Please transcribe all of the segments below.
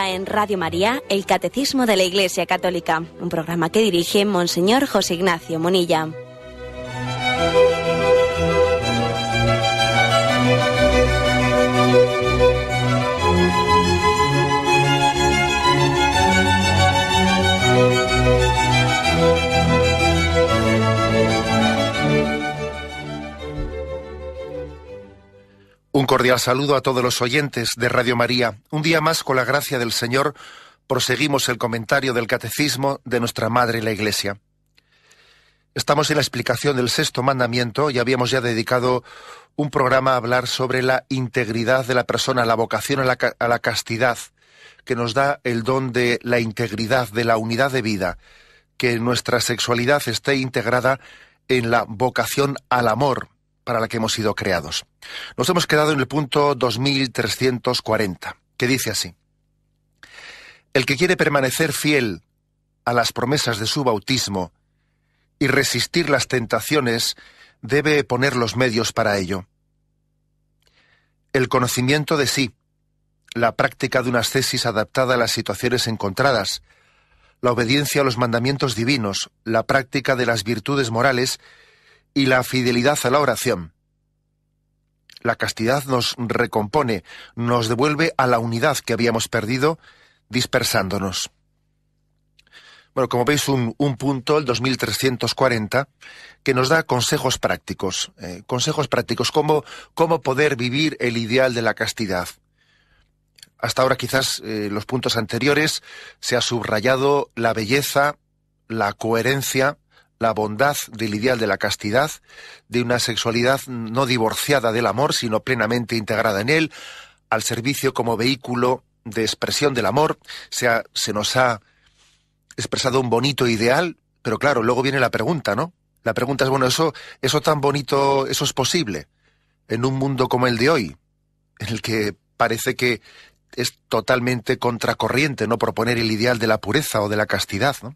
en Radio María el Catecismo de la Iglesia Católica, un programa que dirige Monseñor José Ignacio Monilla. cordial saludo a todos los oyentes de Radio María. Un día más, con la gracia del Señor, proseguimos el comentario del Catecismo de nuestra Madre la Iglesia. Estamos en la explicación del sexto mandamiento y habíamos ya dedicado un programa a hablar sobre la integridad de la persona, la vocación a la, a la castidad, que nos da el don de la integridad, de la unidad de vida, que nuestra sexualidad esté integrada en la vocación al amor, para la que hemos sido creados. Nos hemos quedado en el punto 2340, que dice así. El que quiere permanecer fiel a las promesas de su bautismo y resistir las tentaciones debe poner los medios para ello. El conocimiento de sí, la práctica de una tesis adaptada a las situaciones encontradas, la obediencia a los mandamientos divinos, la práctica de las virtudes morales y la fidelidad a la oración. La castidad nos recompone, nos devuelve a la unidad que habíamos perdido dispersándonos. Bueno, como veis, un, punto, el 2340, que nos da consejos prácticos, eh, consejos prácticos, cómo, cómo poder vivir el ideal de la castidad. Hasta ahora quizás en eh, los puntos anteriores se ha subrayado la belleza, la coherencia, la bondad del ideal de la castidad, de una sexualidad no divorciada del amor, sino plenamente integrada en él, al servicio como vehículo de expresión del amor. Se, nos ha expresado un bonito ideal, pero claro, luego viene la pregunta, ¿no? La pregunta es, bueno, eso, eso tan bonito, eso es posible en un mundo como el de hoy, en el que parece que es totalmente contracorriente no proponer el ideal de la pureza o de la castidad, ¿no?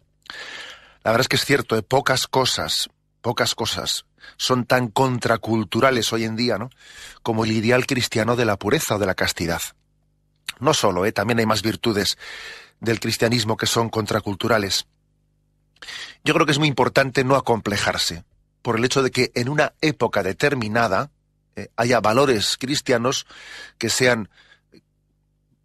La verdad es que es cierto, de ¿eh? pocas cosas, pocas cosas son tan contraculturales hoy en día, ¿no? Como el ideal cristiano de la pureza o de la castidad. No solo, ¿eh? también hay más virtudes del cristianismo que son contraculturales. Yo creo que es muy importante no acomplejarse por el hecho de que en una época determinada eh, haya valores cristianos que sean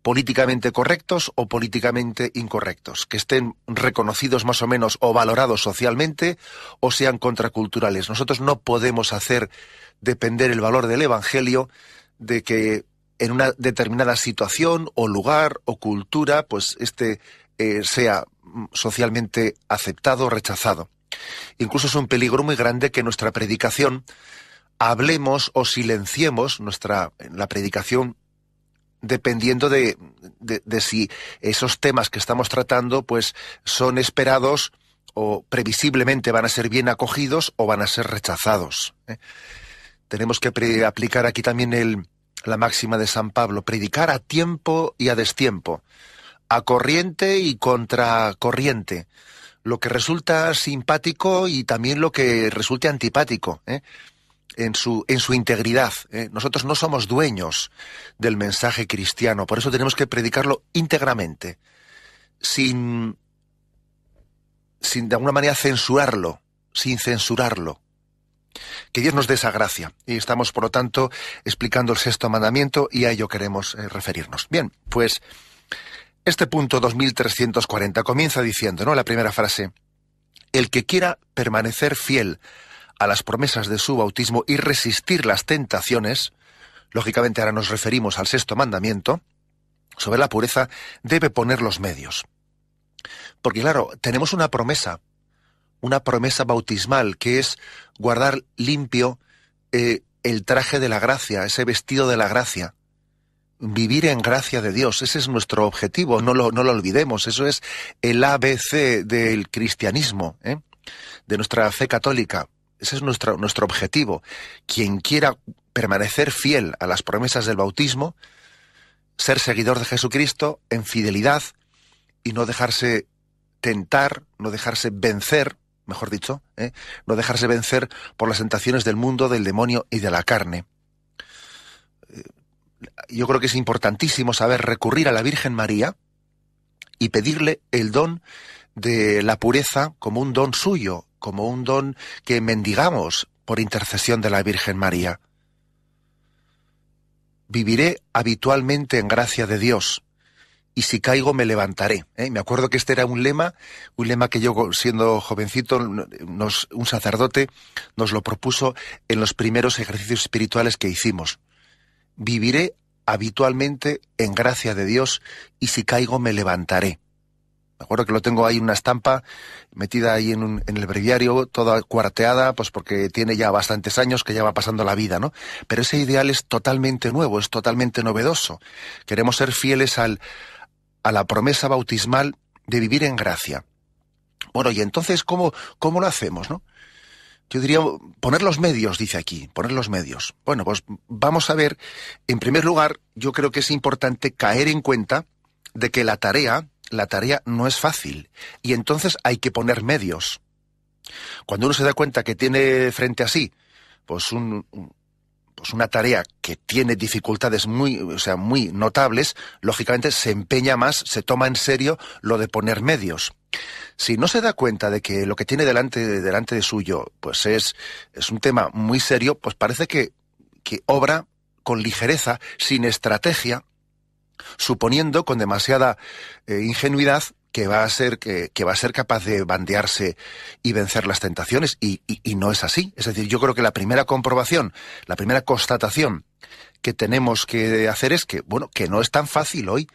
políticamente correctos o políticamente incorrectos, que estén reconocidos más o menos o valorados socialmente o sean contraculturales. Nosotros no podemos hacer depender el valor del Evangelio de que en una determinada situación o lugar o cultura, pues este eh, sea socialmente aceptado o rechazado. Incluso es un peligro muy grande que nuestra predicación hablemos o silenciemos nuestra la predicación dependiendo de, de, si esos temas que estamos tratando pues son esperados o previsiblemente van a ser bien acogidos o van a ser rechazados. ¿eh? Tenemos que aplicar aquí también la máxima de San Pablo, predicar a tiempo y a destiempo, a corriente y contra corriente, lo que resulta simpático y también lo que resulte antipático. ¿eh? en su, en su integridad. ¿eh? Nosotros no somos dueños del mensaje cristiano, por eso tenemos que predicarlo íntegramente, sin, sin de alguna manera censurarlo, sin censurarlo. Que Dios nos dé esa gracia. Y estamos, por lo tanto, explicando el sexto mandamiento y a ello queremos eh, referirnos. Bien, pues este punto 2340 comienza diciendo, ¿no? La primera frase, el que quiera permanecer fiel a las promesas de su bautismo y resistir las tentaciones, lógicamente ahora nos referimos al sexto mandamiento, sobre la pureza debe poner los medios. Porque claro, tenemos una promesa, una promesa bautismal, que es guardar limpio eh, el traje de la gracia, ese vestido de la gracia. Vivir en gracia de Dios, ese es nuestro objetivo, no lo, no lo olvidemos, eso es el ABC del cristianismo, ¿eh? de nuestra fe católica. Ese es nuestro, nuestro objetivo. Quien quiera permanecer fiel a las promesas del bautismo, ser seguidor de Jesucristo en fidelidad y no dejarse tentar, no dejarse vencer, mejor dicho, ¿eh? no dejarse vencer por las tentaciones del mundo, del demonio y de la carne. Eh, yo creo que es importantísimo saber recurrir a la Virgen María y pedirle el don de la pureza como un don suyo como un don que mendigamos por intercesión de la Virgen María. Viviré habitualmente en gracia de Dios, y si caigo me levantaré. ¿eh? Me acuerdo que este era un lema, un lema que yo siendo jovencito, un sacerdote nos lo propuso en los primeros ejercicios espirituales que hicimos. Viviré habitualmente en gracia de Dios y si caigo me levantaré. Me acuerdo que lo tengo ahí en una estampa metida ahí en, en, el breviario, toda cuarteada, pues porque tiene ya bastantes años que ya va pasando la vida, ¿no? Pero ese ideal es totalmente nuevo, es totalmente novedoso. Queremos ser fieles a la promesa bautismal de vivir en gracia. Bueno, y entonces, ¿cómo, cómo lo hacemos, no? Yo diría, poner los medios, dice aquí, poner los medios. Bueno, pues vamos a ver, en primer lugar, yo creo que es importante caer en cuenta de que la tarea, la tarea no es fácil y entonces hay que poner medios. Cuando uno se da cuenta que tiene frente a sí pues, pues una tarea que tiene dificultades muy, muy notables, lógicamente se empeña más, se toma en serio lo de poner medios. Si no se da cuenta de que lo que tiene delante, delante de suyo, pues es, un tema muy serio, pues parece que, que obra con ligereza, sin estrategia, suponiendo con demasiada eh, ingenuidad que va a ser que, va a ser capaz de bandearse y vencer las tentaciones y, no es así es decir yo creo que la primera comprobación la primera constatación que tenemos que hacer es que bueno que no es tan fácil hoy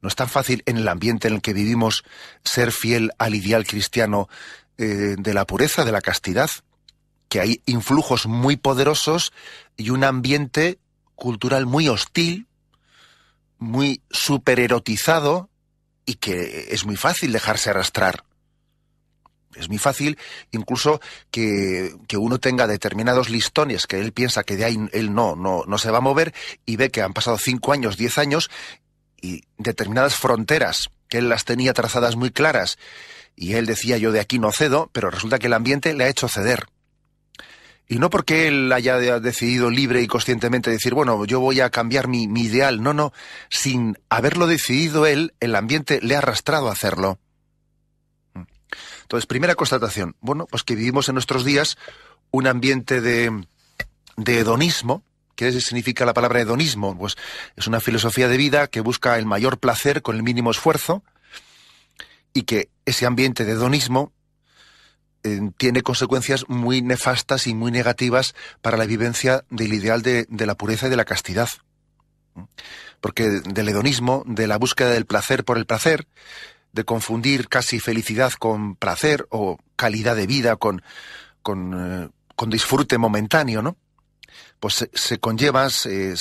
no es tan fácil en el ambiente en el que vivimos ser fiel al ideal cristiano eh, de la pureza de la castidad que hay influjos muy poderosos y un ambiente cultural muy hostil muy supererotizado y que es muy fácil dejarse arrastrar. Es muy fácil incluso que, que, uno tenga determinados listones que él piensa que de ahí él no, no, no se va a mover y ve que han pasado cinco años, diez años y determinadas fronteras que él las tenía trazadas muy claras y él decía yo de aquí no cedo, pero resulta que el ambiente le ha hecho ceder. Y no porque él haya decidido libre y conscientemente decir, bueno, yo voy a cambiar mi, ideal. No, no. Sin haberlo decidido él, el ambiente le ha arrastrado a hacerlo. Entonces, primera constatación. Bueno, pues que vivimos en nuestros días un ambiente de, de hedonismo. ¿Qué significa la palabra hedonismo? Pues es una filosofía de vida que busca el mayor placer con el mínimo esfuerzo y que ese ambiente de hedonismo tiene consecuencias muy nefastas y muy negativas para la vivencia del ideal de, la pureza y de la castidad. Porque del hedonismo, de la búsqueda del placer por el placer, de confundir casi felicidad con placer o calidad de vida con, eh, disfrute momentáneo, ¿no? Pues se, conlleva, se,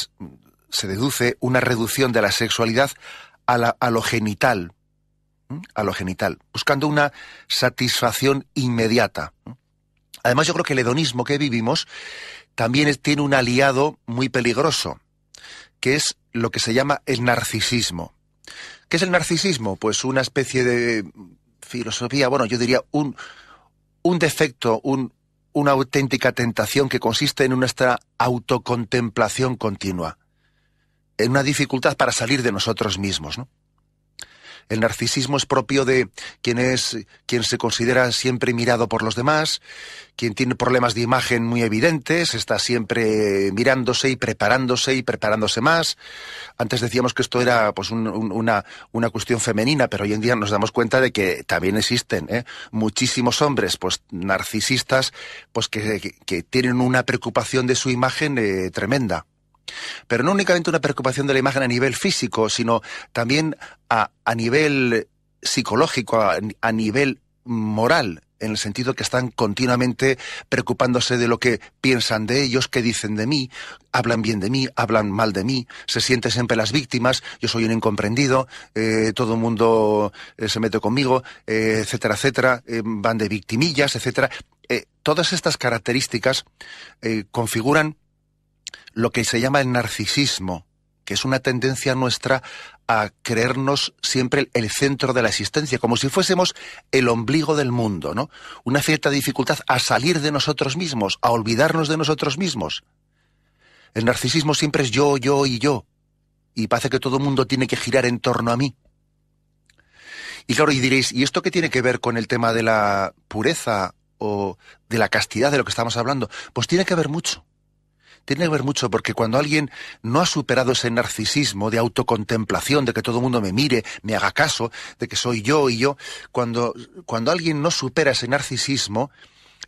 deduce una reducción de la sexualidad a, a lo genital, a lo genital, buscando una satisfacción inmediata. Además, yo creo que el hedonismo que vivimos también tiene un aliado muy peligroso, que es lo que se llama el narcisismo. ¿Qué es el narcisismo? Pues una especie de filosofía, bueno, yo diría un, un defecto, una auténtica tentación que consiste en nuestra autocontemplación continua, en una dificultad para salir de nosotros mismos. ¿no? El narcisismo es propio de quien es quien se considera siempre mirado por los demás, quien tiene problemas de imagen muy evidentes, está siempre mirándose y preparándose y preparándose más. Antes decíamos que esto era pues una, una cuestión femenina, pero hoy en día nos damos cuenta de que también existen ¿eh? muchísimos hombres pues narcisistas pues que, que, tienen una preocupación de su imagen eh, tremenda. Pero no únicamente una preocupación de la imagen a nivel físico, sino también a, nivel psicológico, a, nivel moral en el sentido que están continuamente preocupándose de lo que piensan de ellos, qué dicen de mí, hablan bien de mí, hablan mal de mí, se sienten siempre las víctimas, yo soy un incomprendido, eh, todo el mundo eh, se mete conmigo, eh, etcétera, etcétera, van de victimillas, etcétera. todas estas características configuran lo que se llama el narcisismo, que es una tendencia nuestra a creernos siempre el centro de la existencia, como si fuésemos el ombligo del mundo, ¿no? Una cierta dificultad a salir de nosotros mismos, a olvidarnos de nosotros mismos. El narcisismo siempre es yo, yo y yo, y parece que todo el mundo tiene que girar en torno a mí. Y claro, y diréis, ¿y esto qué tiene que ver con el tema de la pureza o de la castidad de lo que estamos hablando? Pues tiene que ver mucho tiene que ver mucho porque cuando alguien no ha superado ese narcisismo de autocontemplación, de que todo el mundo me mire, me haga caso, de que soy yo y yo, cuando, cuando alguien no supera ese narcisismo,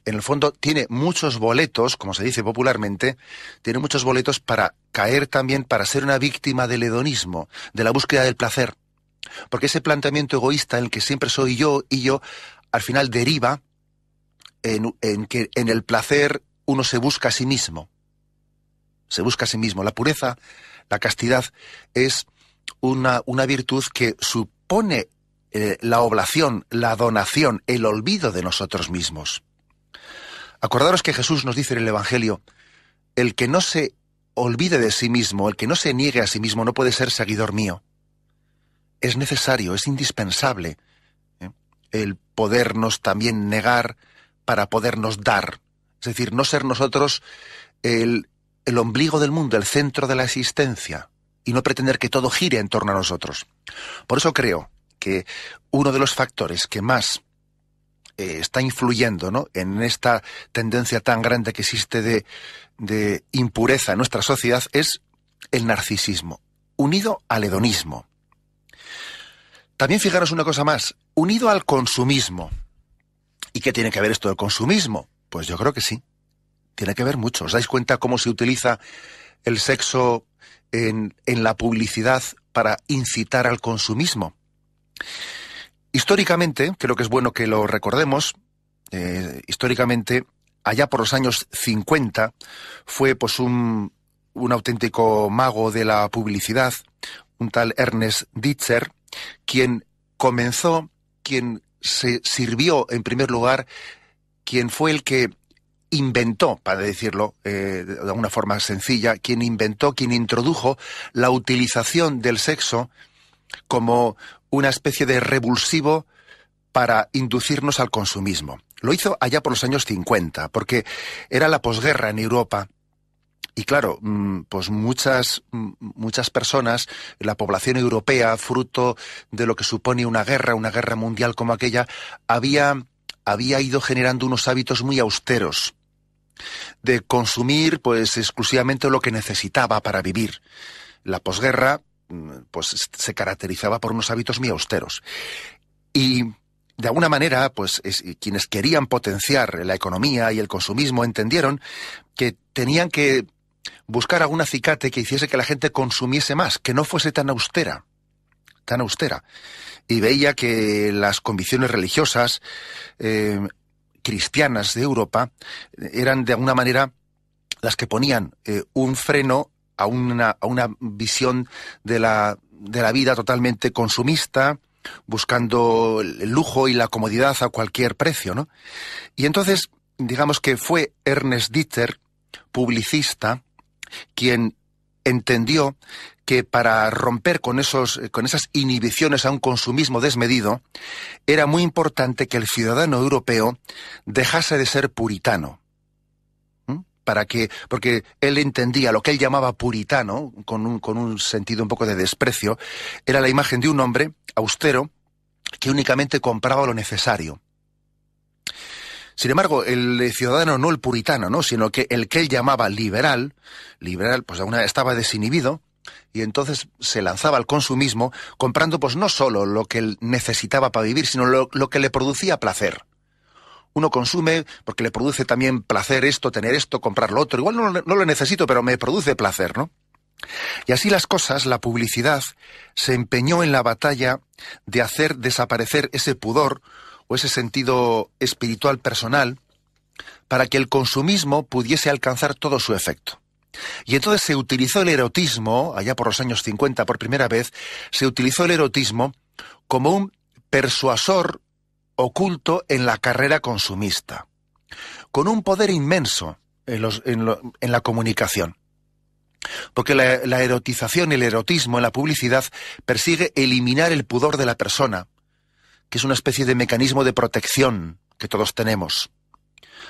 en el fondo tiene muchos boletos, como se dice popularmente, tiene muchos boletos para caer también, para ser una víctima del hedonismo, de la búsqueda del placer. Porque ese planteamiento egoísta en el que siempre soy yo y yo, al final deriva en que en el placer uno se busca a sí mismo se busca a sí mismo. La pureza, la castidad es una, virtud que supone eh, la oblación, la donación, el olvido de nosotros mismos. Acordaros que Jesús nos dice en el Evangelio, el que no se olvide de sí mismo, el que no se niegue a sí mismo, no puede ser seguidor mío. Es necesario, es indispensable ¿eh? el podernos también negar para podernos dar. Es decir, no ser nosotros el, el ombligo del mundo, el centro de la existencia, y no pretender que todo gire en torno a nosotros. Por eso creo que uno de los factores que más eh, está influyendo en esta tendencia tan grande que existe de, de impureza en nuestra sociedad es el narcisismo, unido al hedonismo. También fijaros una cosa más, unido al consumismo. ¿Y qué tiene que ver esto del consumismo? Pues yo creo que sí, tiene que ver mucho. ¿Os dais cuenta cómo se utiliza el sexo en, la publicidad para incitar al consumismo? Históricamente, creo que es bueno que lo recordemos, eh, históricamente, allá por los años 50, fue pues un, un auténtico mago de la publicidad, un tal Ernest Ditzer, quien comenzó, quien se sirvió en primer lugar, quien fue el que inventó, para decirlo eh, de una forma sencilla, quien inventó, quien introdujo la utilización del sexo como una especie de revulsivo para inducirnos al consumismo. Lo hizo allá por los años 50, porque era la posguerra en Europa. Y claro, mm, pues muchas, mm, muchas personas, la población europea, fruto de lo que supone una guerra, una guerra mundial como aquella, había había ido generando unos hábitos muy austeros de consumir pues exclusivamente lo que necesitaba para vivir. La posguerra mm, pues se caracterizaba por unos hábitos muy austeros. Y de alguna manera, pues quienes querían potenciar la economía y el consumismo entendieron que tenían que buscar algún acicate que hiciese que la gente consumiese más, que no fuese tan austera, tan austera y veía que las convicciones religiosas eh, cristianas de Europa eran de alguna manera las que ponían eh, un freno a una, a una visión de la, de la vida totalmente consumista, buscando el lujo y la comodidad a cualquier precio, ¿no? Y entonces, digamos que fue Ernest Dieter, publicista, quien entendió que para romper con, esos, eh, con esas inhibiciones a un consumismo desmedido, era muy importante que el ciudadano europeo dejase de ser puritano para que, porque él entendía lo que él llamaba puritano, con con un, sentido un poco de desprecio, era la imagen de un hombre austero que únicamente compraba lo necesario. Sin embargo, el eh, ciudadano no el puritano, ¿no? sino que el que él llamaba liberal, liberal, pues una, estaba desinhibido, y entonces se lanzaba al consumismo comprando pues no solo lo que él necesitaba para vivir, sino lo, que le producía placer. Uno consume porque le produce también placer esto, tener esto, comprar lo otro. Igual no, no lo necesito, pero me produce placer, ¿no? Y así las cosas, la publicidad se empeñó en la batalla de hacer desaparecer ese pudor o ese sentido espiritual personal para que el consumismo pudiese alcanzar todo su efecto. Y entonces se utilizó el erotismo, allá por los años 50 por primera vez, se utilizó el erotismo como un persuasor oculto en la carrera consumista, con un poder inmenso en, la comunicación. Porque la, la erotización, el erotismo en la publicidad persigue eliminar el pudor de la persona, que es una especie de mecanismo de protección que todos tenemos,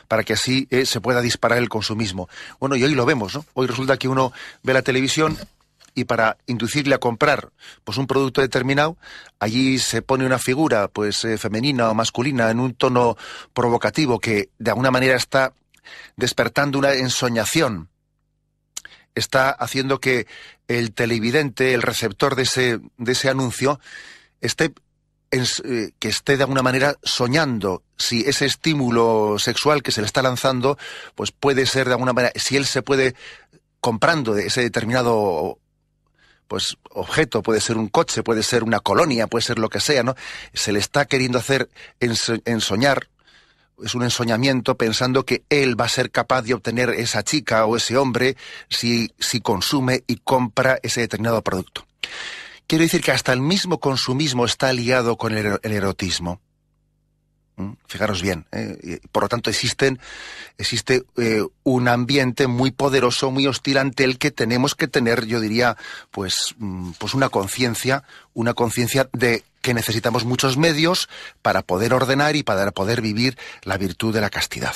para que así eh, se pueda disparar el consumismo. Bueno, y hoy lo vemos, ¿no? Hoy resulta que uno ve la televisión y para inducirle a comprar pues un producto determinado, allí se pone una figura pues eh, femenina o masculina en un tono provocativo que de alguna manera está despertando una ensoñación. Está haciendo que el televidente, el receptor de ese, de ese anuncio, esté eh, que esté de alguna manera soñando si ese estímulo sexual que se le está lanzando, pues puede ser de alguna manera, si él se puede comprando ese determinado pues objeto, puede ser un coche, puede ser una colonia, puede ser lo que sea, ¿no? Se le está queriendo hacer ensoñar, es un ensoñamiento pensando que él va a ser capaz de obtener esa chica o ese hombre si, si consume y compra ese determinado producto. Quiero decir que hasta el mismo consumismo está liado con el, erotismo. ¿Mm? Fijaros bien, ¿eh? por lo tanto existen, existe eh, un ambiente muy poderoso, muy hostil ante el que tenemos que tener, yo diría, pues, mm, pues una conciencia, una conciencia de que necesitamos muchos medios para poder ordenar y para poder vivir la virtud de la castidad.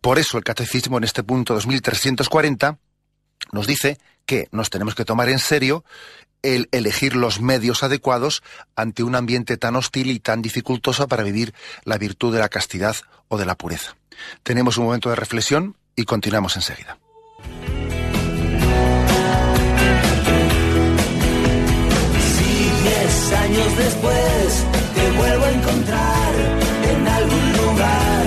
Por eso el catecismo en este punto 2340 nos dice que nos tenemos que tomar en serio el elegir los medios adecuados ante un ambiente tan hostil y tan dificultoso para vivir la virtud de la castidad o de la pureza. Tenemos un momento de reflexión y continuamos enseguida. Si diez años después te vuelvo a encontrar en algún lugar,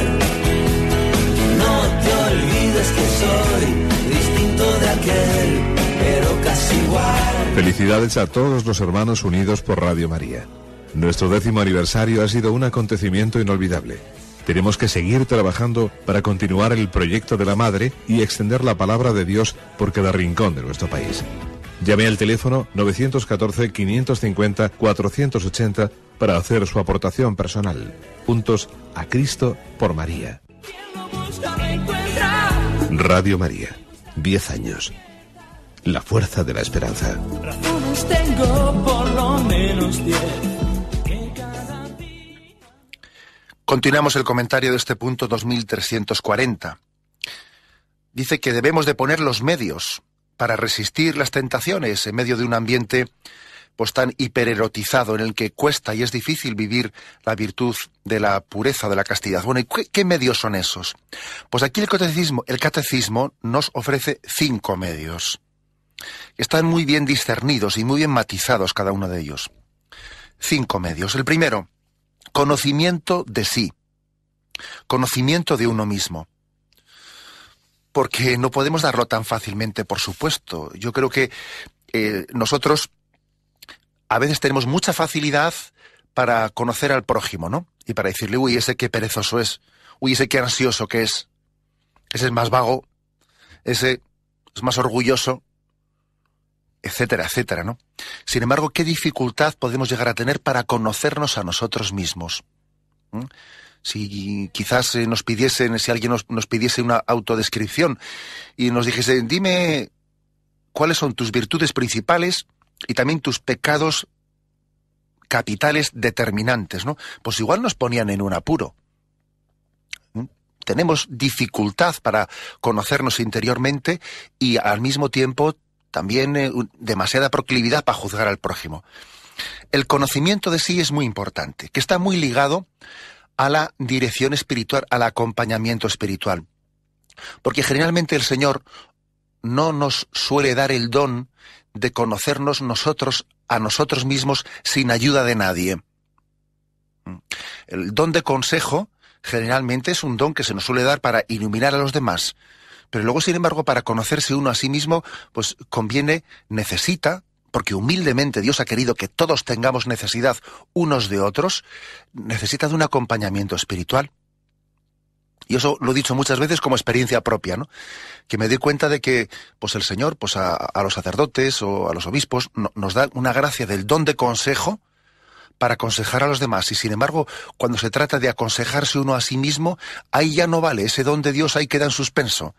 no te olvides que soy distinto de aquel, pero casi igual. Felicidades a todos los hermanos unidos por Radio María. Nuestro décimo aniversario ha sido un acontecimiento inolvidable. Tenemos que seguir trabajando para continuar el proyecto de la Madre y extender la palabra de Dios por cada rincón de nuestro país. Llame al teléfono 914-550-480 para hacer su aportación personal. Juntos a Cristo por María. Radio María, 10 años la fuerza de la esperanza. Continuamos el comentario de este punto 2340. Dice que debemos de poner los medios para resistir las tentaciones en medio de un ambiente pues tan hipererotizado en el que cuesta y es difícil vivir la virtud de la pureza, de la castidad. Bueno, ¿y qué, qué medios son esos? Pues aquí el catecismo, el catecismo nos ofrece cinco medios. Están muy bien discernidos y muy bien matizados cada uno de ellos. Cinco medios. El primero, conocimiento de sí, conocimiento de uno mismo. Porque no podemos darlo tan fácilmente, por supuesto. Yo creo que eh, nosotros a veces tenemos mucha facilidad para conocer al prójimo, ¿no? Y para decirle, uy, ese qué perezoso es, uy, ese qué ansioso que es, ese es más vago, ese es más orgulloso, etcétera, etcétera, ¿no? Sin embargo, ¿qué dificultad podemos llegar a tener para conocernos a nosotros mismos? ¿Mm? Si quizás eh, nos pidiesen, si alguien nos, nos pidiese una autodescripción y nos dijese, dime cuáles son tus virtudes principales y también tus pecados capitales determinantes, ¿no? Pues igual nos ponían en un apuro. ¿Mm? Tenemos dificultad para conocernos interiormente y al mismo tiempo también eh, demasiada proclividad para juzgar al prójimo. El conocimiento de sí es muy importante, que está muy ligado a la dirección espiritual, al acompañamiento espiritual. Porque generalmente el Señor no nos suele dar el don de conocernos nosotros a nosotros mismos sin ayuda de nadie. El don de consejo generalmente es un don que se nos suele dar para iluminar a los demás, pero luego, sin embargo, para conocerse uno a sí mismo, pues conviene, necesita, porque humildemente Dios ha querido que todos tengamos necesidad unos de otros, necesita de un acompañamiento espiritual. Y eso lo he dicho muchas veces como experiencia propia, ¿no? Que me doy cuenta de que, pues el Señor, pues a, los sacerdotes o a los obispos, nos da una gracia del don de consejo, para aconsejar a los demás. Y sin embargo, cuando se trata de aconsejarse uno a sí mismo, ahí ya no vale, ese don de Dios ahí queda en suspenso.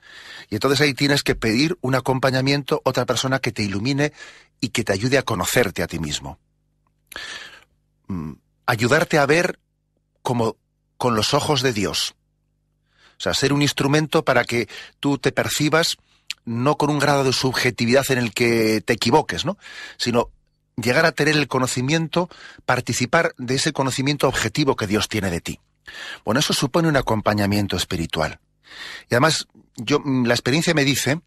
Y entonces ahí tienes que pedir un acompañamiento, otra persona que te ilumine y que te ayude a conocerte a ti mismo. Mm, ayudarte a ver como con los ojos de Dios. O sea, ser un instrumento para que tú te percibas no con un grado de subjetividad en el que te equivoques, ¿no? Sino llegar a tener el conocimiento, participar de ese conocimiento objetivo que Dios tiene de ti. Bueno, eso supone un acompañamiento espiritual. Y además, yo, mm, la experiencia me dice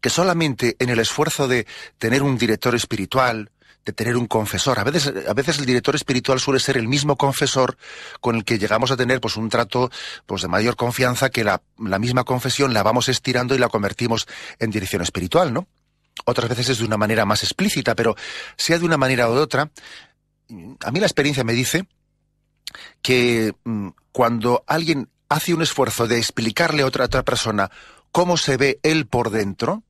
que solamente en el esfuerzo de tener un director espiritual, de tener un confesor. A veces, a veces el director espiritual suele ser el mismo confesor con el que llegamos a tener pues un trato pues de mayor confianza que la, la misma confesión la vamos estirando y la convertimos en dirección espiritual, ¿no? otras veces es de una manera más explícita, pero sea de una manera de otra, a mí la experiencia me dice que mm, cuando alguien hace un esfuerzo de explicarle a otra, otra persona cómo se ve él por dentro,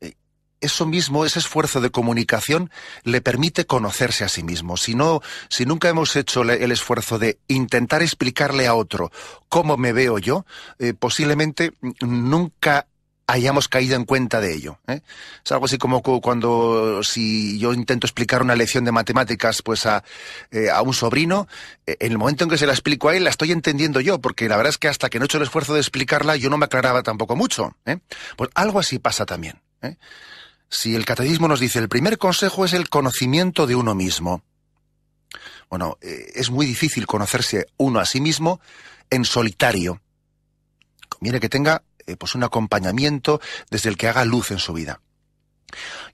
eh, eso mismo, ese esfuerzo de comunicación le permite conocerse a sí mismo. Si no, si nunca hemos hecho el esfuerzo de intentar explicarle a otro cómo me veo yo, eh, posiblemente mm, nunca hayamos caído en cuenta de ello. ¿eh? Es algo así como cuando si yo intento explicar una lección de matemáticas pues a, eh, a un sobrino, eh, en el momento en que se la explico a él la estoy entendiendo yo, porque la verdad es que hasta que no he hecho el esfuerzo de explicarla yo no me aclaraba tampoco mucho. Pues algo así pasa también. Si el catecismo nos dice el primer consejo es el conocimiento de uno mismo. Bueno, es muy difícil conocerse uno a sí mismo en solitario. Conviene que tenga eh, pues un acompañamiento desde el que haga luz en su vida.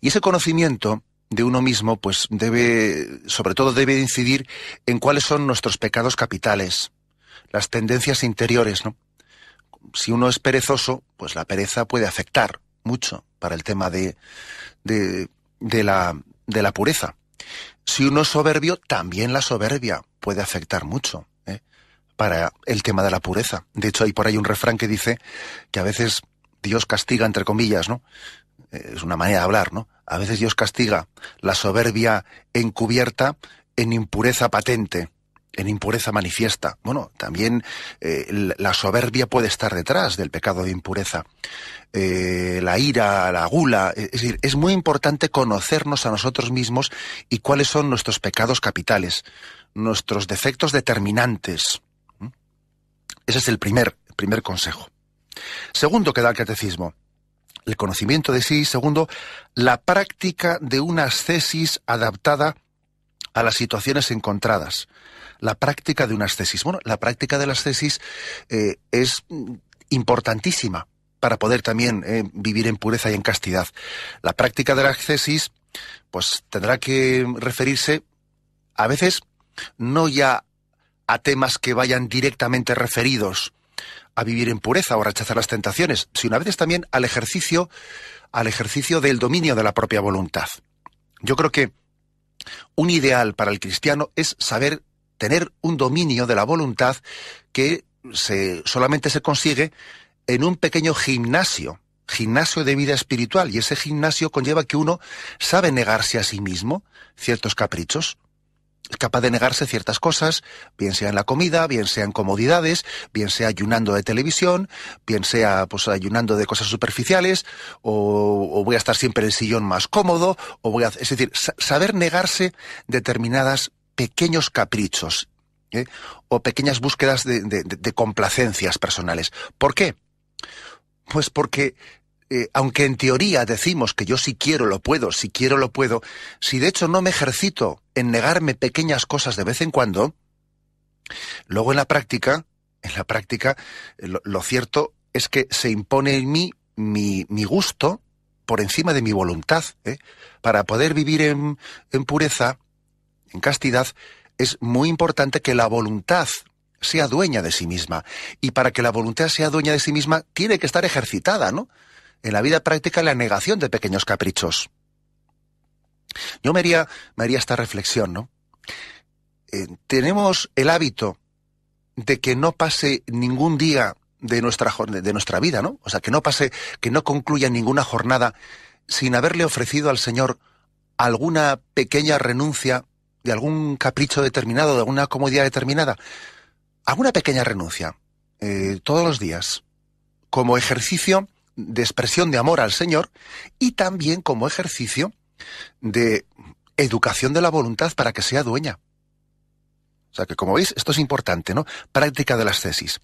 Y ese conocimiento de uno mismo, pues debe, sobre todo debe incidir en cuáles son nuestros pecados capitales, las tendencias interiores, ¿no? Si uno es perezoso, pues la pereza puede afectar mucho para el tema de, de la, de la pureza. Si uno es soberbio, también la soberbia puede afectar mucho para el tema de la pureza. De hecho, hay por ahí un refrán que dice que a veces Dios castiga, entre comillas, ¿no? Eh, es una manera de hablar, ¿no? A veces Dios castiga la soberbia encubierta en impureza patente, en impureza manifiesta. Bueno, también eh, la soberbia puede estar detrás del pecado de impureza. Eh, la ira, la gula. Es decir, es muy importante conocernos a nosotros mismos y cuáles son nuestros pecados capitales, nuestros defectos determinantes ese es el primer, primer consejo. Segundo que da el catecismo, el conocimiento de sí. Segundo, la práctica de una ascesis adaptada a las situaciones encontradas. La práctica de una ascesis. Bueno, la práctica de la ascesis eh, es importantísima para poder también eh, vivir en pureza y en castidad. La práctica de la ascesis, pues tendrá que referirse a veces no ya a temas que vayan directamente referidos a vivir en pureza o rechazar las tentaciones, sino a veces también al ejercicio, al ejercicio del dominio de la propia voluntad. Yo creo que un ideal para el cristiano es saber tener un dominio de la voluntad que se, solamente se consigue en un pequeño gimnasio, gimnasio de vida espiritual, y ese gimnasio conlleva que uno sabe negarse a sí mismo ciertos caprichos, capaz de negarse ciertas cosas, bien sea en la comida, bien sea en comodidades, bien sea ayunando de televisión, bien sea pues ayunando de cosas superficiales, o, voy a estar siempre en el sillón más cómodo, o voy a, es decir, saber negarse determinadas pequeños caprichos ¿eh? o pequeñas búsquedas de, de, de complacencias personales. ¿Por qué? Pues porque eh, aunque en teoría decimos que yo si quiero lo puedo, si quiero lo puedo, si de hecho no me ejercito en negarme pequeñas cosas de vez en cuando, luego en la práctica, en la práctica, eh, lo, cierto es que se impone en mí mi, mi gusto por encima de mi voluntad. ¿eh? Para poder vivir en, en pureza, en castidad, es muy importante que la voluntad sea dueña de sí misma. Y para que la voluntad sea dueña de sí misma, tiene que estar ejercitada, ¿no? en la vida práctica la negación de pequeños caprichos. Yo me haría, me haría esta reflexión, ¿no? Eh, tenemos el hábito de que no pase ningún día de nuestra, de nuestra vida, ¿no? O sea, que no pase, que no concluya ninguna jornada sin haberle ofrecido al Señor alguna pequeña renuncia de algún capricho determinado, de alguna comodidad determinada. Alguna pequeña renuncia, eh, todos los días, como ejercicio de expresión de amor al Señor y también como ejercicio de educación de la voluntad para que sea dueña. O sea que, como veis, esto es importante, ¿no? Práctica de las tesis.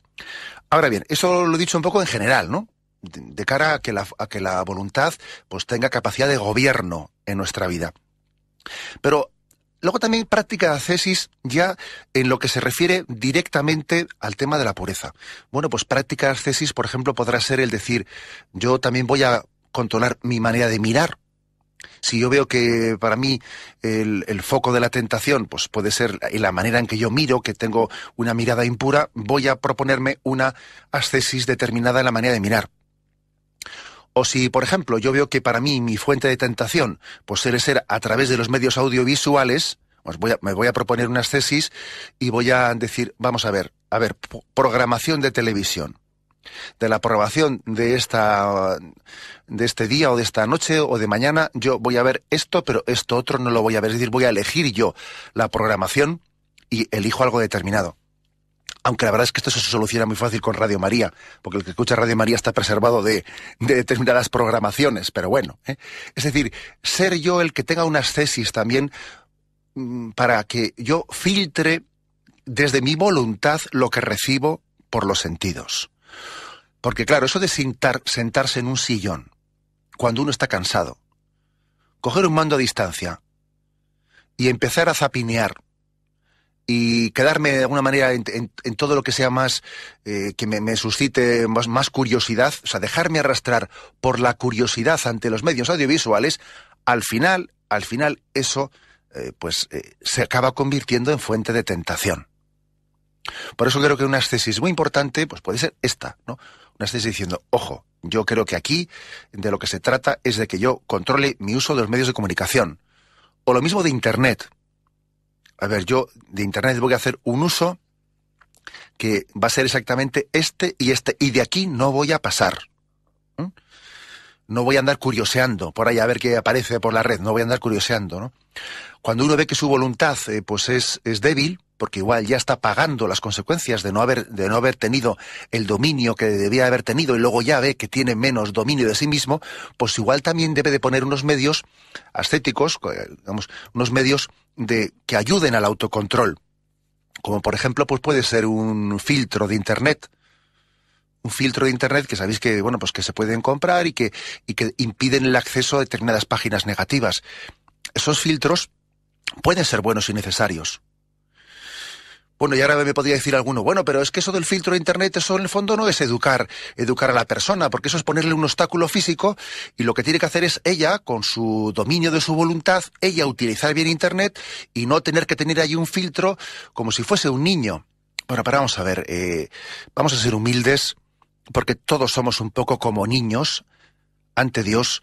Ahora bien, eso lo he dicho un poco en general, ¿no? De, cara a que, la, a que la voluntad pues tenga capacidad de gobierno en nuestra vida. Pero Luego también práctica de ascesis ya en lo que se refiere directamente al tema de la pureza. Bueno, pues práctica de ascesis, por ejemplo, podrá ser el decir, yo también voy a controlar mi manera de mirar. Si yo veo que para mí el, foco de la tentación pues puede ser la manera en que yo miro, que tengo una mirada impura, voy a proponerme una ascesis determinada en la manera de mirar. O si, por ejemplo, yo veo que para mí mi fuente de tentación pues suele ser a través de los medios audiovisuales, pues voy a, me voy a proponer unas tesis y voy a decir, vamos a ver, a ver, programación de televisión de la programación de esta de este día o de esta noche o de mañana, yo voy a ver esto, pero esto otro no lo voy a ver. Es decir, voy a elegir yo la programación y elijo algo determinado aunque la verdad es que esto se soluciona muy fácil con Radio María, porque el que escucha Radio María está preservado de, determinadas programaciones, pero bueno. ¿eh? Es decir, ser yo el que tenga unas tesis también mm, para que yo filtre desde mi voluntad lo que recibo por los sentidos. Porque claro, eso de sentarse en un sillón, cuando uno está cansado, coger un mando a distancia y empezar a zapinear y quedarme de alguna manera en, todo lo que sea más eh, que me, suscite más, curiosidad, o sea, dejarme arrastrar por la curiosidad ante los medios audiovisuales, al final, al final eso eh, pues eh, se acaba convirtiendo en fuente de tentación. Por eso creo que una tesis muy importante pues puede ser esta, ¿no? Una tesis diciendo, ojo, yo creo que aquí de lo que se trata es de que yo controle mi uso de los medios de comunicación o lo mismo de internet a ver, yo de Internet voy a hacer un uso que va a ser exactamente este y este, y de aquí no voy a pasar. No voy a andar curioseando por ahí a ver qué aparece por la red, no voy a andar curioseando. Cuando uno ve que su voluntad eh, pues es, débil, porque igual ya está pagando las consecuencias de no haber de no haber tenido el dominio que debía haber tenido y luego ya ve que tiene menos dominio de sí mismo, pues igual también debe de poner unos medios ascéticos, eh, digamos, unos medios de que ayuden al autocontrol. Como por ejemplo, pues puede ser un filtro de internet. Un filtro de internet que sabéis que, bueno, pues que se pueden comprar y que impiden el acceso a determinadas páginas negativas. Esos filtros pueden ser buenos y necesarios. Bueno, y ahora me podría decir alguno, bueno, pero es que eso del filtro de Internet, eso en el fondo no es educar, educar a la persona, porque eso es ponerle un obstáculo físico y lo que tiene que hacer es ella, con su dominio de su voluntad, ella utilizar bien Internet y no tener que tener ahí un filtro como si fuese un niño. Bueno, pero vamos a ver, eh, vamos a ser humildes, porque todos somos un poco como niños ante Dios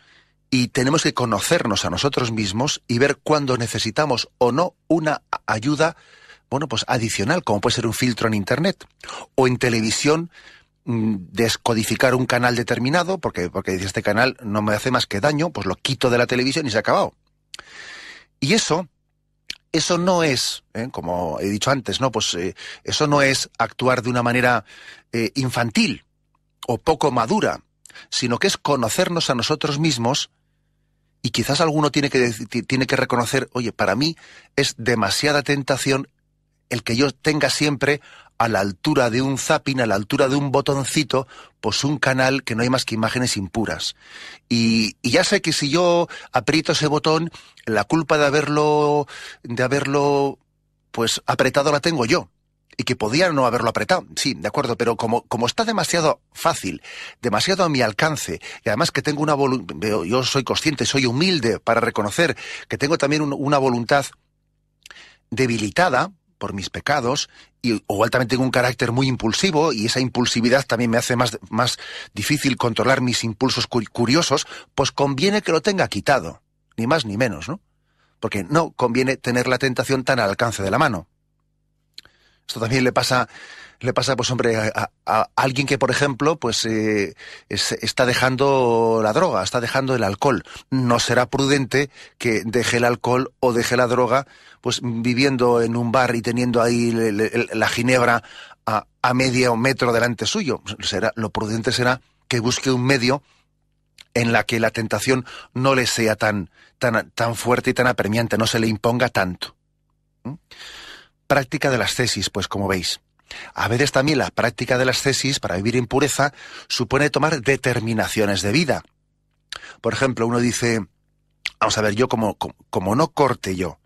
y tenemos que conocernos a nosotros mismos y ver cuándo necesitamos o no una ayuda bueno, pues adicional, como puede ser un filtro en Internet o en televisión mm, descodificar un canal determinado, porque, porque dice este canal no me hace más que daño, pues lo quito de la televisión y se ha acabado. Y eso, eso no es, ¿eh? como he dicho antes, no, pues eh, eso no es actuar de una manera eh, infantil o poco madura, sino que es conocernos a nosotros mismos y quizás alguno tiene que, tiene que reconocer, oye, para mí es demasiada tentación el que yo tenga siempre a la altura de un zapping, a la altura de un botoncito, pues un canal que no hay más que imágenes impuras. Y, ya sé que si yo aprieto ese botón, la culpa de haberlo, de haberlo, pues apretado la tengo yo. Y que podía no haberlo apretado, sí, de acuerdo, pero como, como está demasiado fácil, demasiado a mi alcance, y además que tengo una voluntad, yo soy consciente, soy humilde para reconocer que tengo también una voluntad debilitada, por mis pecados y igual también tengo un carácter muy impulsivo y esa impulsividad también me hace más, más difícil controlar mis impulsos curiosos, pues conviene que lo tenga quitado, ni más ni menos, ¿no? Porque no conviene tener la tentación tan al alcance de la mano. Esto también le pasa, le pasa, pues hombre, a, alguien que, por ejemplo, pues eh, está dejando la droga, está dejando el alcohol. No será prudente que deje el alcohol o deje la droga, pues viviendo en un bar y teniendo ahí la ginebra a, a medio metro delante suyo. Será, lo prudente será que busque un medio en la que la tentación no le sea tan, tan, fuerte y tan apremiante, no se le imponga tanto práctica de las tesis, pues como veis. A veces también la práctica de las tesis para vivir en pureza supone tomar determinaciones de vida. Por ejemplo, uno dice, vamos a ver, yo como, como no corte yo,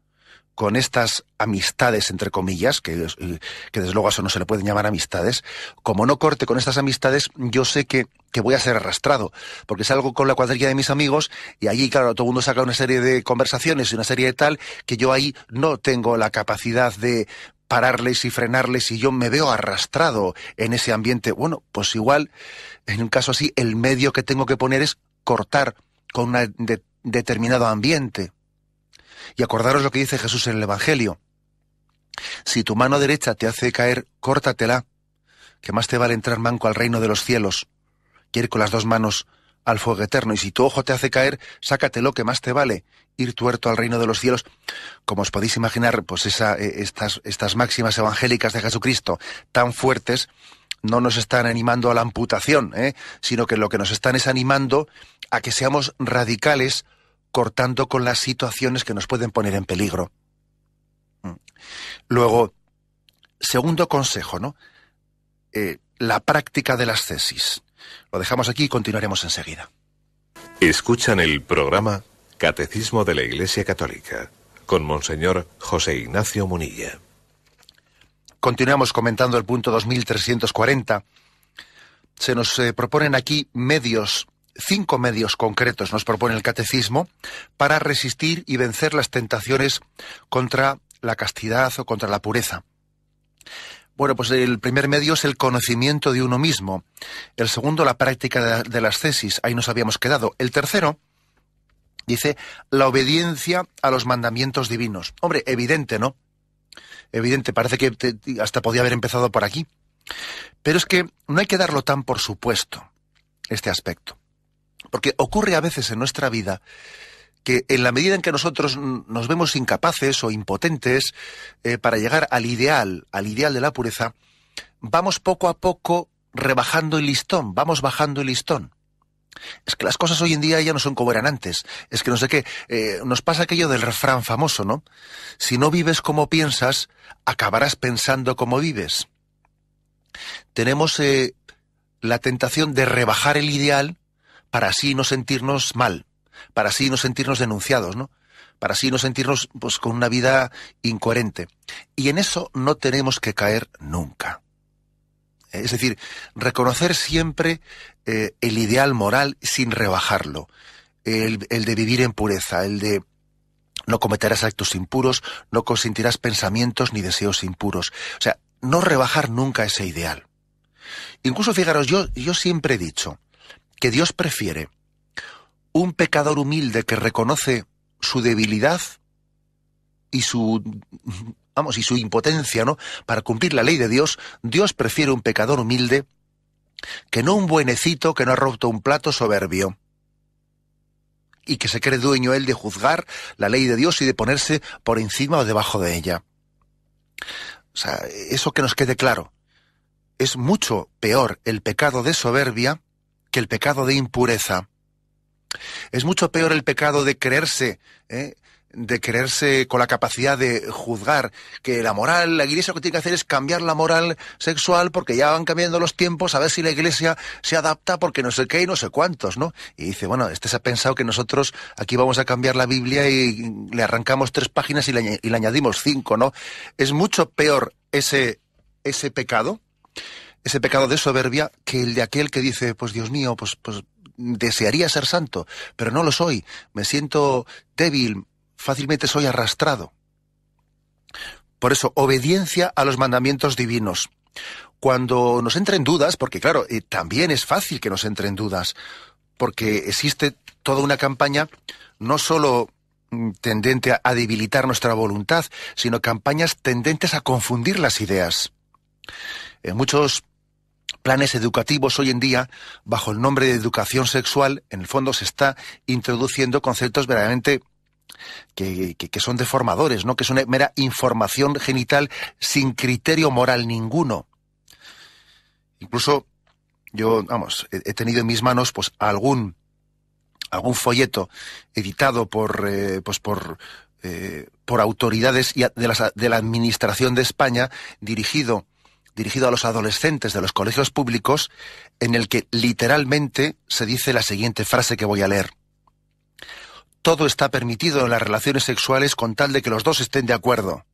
con estas amistades, entre comillas, que, eh, que desde luego a eso no se le pueden llamar amistades, como no corte con estas amistades, yo sé que, voy a ser arrastrado, porque salgo con la cuadrilla de mis amigos y allí, claro, todo el mundo saca una serie de conversaciones y una serie de tal, que yo ahí no tengo la capacidad de pararles y frenarles y yo me veo arrastrado en ese ambiente. Bueno, pues igual, en un caso así, el medio que tengo que poner es cortar con un determinado ambiente. Y acordaros lo que dice Jesús en el Evangelio. Si tu mano derecha te hace caer, córtatela, que más te vale entrar manco al reino de los cielos que ir con las dos manos al fuego eterno. Y si tu ojo te hace caer, sácatelo, que más te vale ir tuerto al reino de los cielos. Como os podéis imaginar, pues esa, eh, estas, estas máximas evangélicas de Jesucristo tan fuertes no nos están animando a la amputación, ¿eh? sino que lo que nos están es animando a que seamos radicales cortando con las situaciones que nos pueden poner en peligro. Mm. Luego, segundo consejo, ¿no? Eh, la práctica de las tesis. Lo dejamos aquí y continuaremos enseguida. Escuchan el programa Catecismo de la Iglesia Católica con Monseñor José Ignacio Munilla. Continuamos comentando el punto 2340. Se nos eh, proponen aquí medios cinco medios concretos nos propone el catecismo para resistir y vencer las tentaciones contra la castidad o contra la pureza. Bueno, pues el primer medio es el conocimiento de uno mismo. El segundo, la práctica de, las tesis. Ahí nos habíamos quedado. El tercero, dice, la obediencia a los mandamientos divinos. Hombre, evidente, ¿no? Evidente, parece que hasta podía haber empezado por aquí. Pero es que no hay que darlo tan por supuesto, este aspecto. Porque ocurre a veces en nuestra vida que en la medida en que nosotros nos vemos incapaces o impotentes eh, para llegar al ideal, al ideal de la pureza, vamos poco a poco rebajando el listón, vamos bajando el listón. Es que las cosas hoy en día ya no son como eran antes. Es que no sé qué. Eh, nos pasa aquello del refrán famoso, ¿no? Si no vives como piensas, acabarás pensando como vives. Tenemos eh, la tentación de rebajar el ideal para así no sentirnos mal, para así no sentirnos denunciados, ¿no? Para así no sentirnos pues, con una vida incoherente. Y en eso no tenemos que caer nunca. Es decir, reconocer siempre eh, el ideal moral sin rebajarlo. El, de vivir en pureza, el de no cometerás actos impuros, no consentirás pensamientos ni deseos impuros. O sea, no rebajar nunca ese ideal. Incluso, fijaros, yo, yo siempre he dicho, que Dios prefiere un pecador humilde que reconoce su debilidad y su vamos y su impotencia, ¿no? Para cumplir la ley de Dios, Dios prefiere un pecador humilde que no un buenecito que no ha roto un plato soberbio y que se cree dueño él de juzgar la ley de Dios y de ponerse por encima o debajo de ella. O sea, eso que nos quede claro. Es mucho peor el pecado de soberbia que el pecado de impureza. Es mucho peor el pecado de creerse, ¿eh? de creerse con la capacidad de juzgar que la moral, la iglesia lo que tiene que hacer es cambiar la moral sexual porque ya van cambiando los tiempos, a ver si la iglesia se adapta porque no sé qué y no sé cuántos, ¿no? Y dice, bueno, este se ha pensado que nosotros aquí vamos a cambiar la Biblia y le arrancamos tres páginas y le, añadimos cinco, ¿no? Es mucho peor ese, ese pecado ese pecado de soberbia que el de aquel que dice, pues Dios mío, pues, pues desearía ser santo, pero no lo soy, me siento débil, fácilmente soy arrastrado. Por eso, obediencia a los mandamientos divinos. Cuando nos entren dudas, porque claro, eh, también es fácil que nos entren dudas, porque existe toda una campaña no solo mm, tendente a debilitar nuestra voluntad, sino campañas tendentes a confundir las ideas. en eh, muchos planes educativos hoy en día, bajo el nombre de educación sexual, en el fondo se está introduciendo conceptos verdaderamente que, son deformadores, ¿no? que es una mera información genital sin criterio moral ninguno. Incluso yo, vamos, he, tenido en mis manos pues algún algún folleto editado por eh, pues por eh, por autoridades de de la administración de España dirigido dirigido a los adolescentes de los colegios públicos, en el que literalmente se dice la siguiente frase que voy a leer. Todo está permitido en las relaciones sexuales con tal de que los dos estén de acuerdo.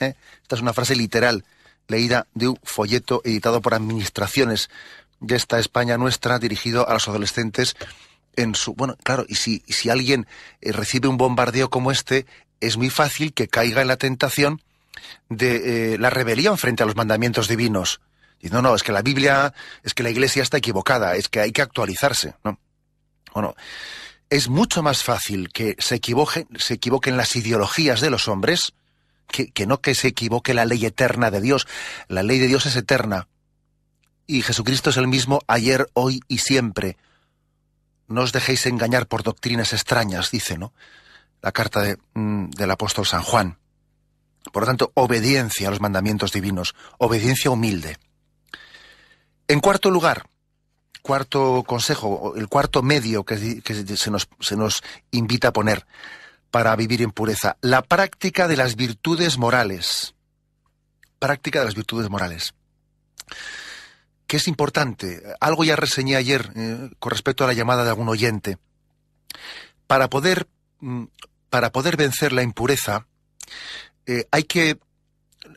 ¿Eh? Esta es una frase literal, leída de un folleto editado por administraciones de esta España nuestra, dirigido a los adolescentes en su... Bueno, claro, y si, alguien eh, recibe un bombardeo como este, es muy fácil que caiga en la tentación de eh, la rebelión frente a los mandamientos divinos. Dice, no, no, es que la Biblia, es que la Iglesia está equivocada, es que hay que actualizarse, ¿no? Bueno, es mucho más fácil que se, equivoque, se equivoquen las ideologías de los hombres que, no que se equivoque la ley eterna de Dios. La ley de Dios es eterna. Y Jesucristo es el mismo ayer, hoy y siempre. No os dejéis engañar por doctrinas extrañas, dice, ¿no? La carta mm, del apóstol San Juan. Por lo tanto, obediencia a los mandamientos divinos, obediencia humilde. En cuarto lugar, cuarto consejo, el cuarto medio que, se, nos, invita a poner para vivir en pureza, la práctica de las virtudes morales. Práctica de las virtudes morales que es importante, algo ya reseñé ayer eh, con respecto a la llamada de algún oyente, para poder, mm, para poder vencer la impureza, eh, hay, que,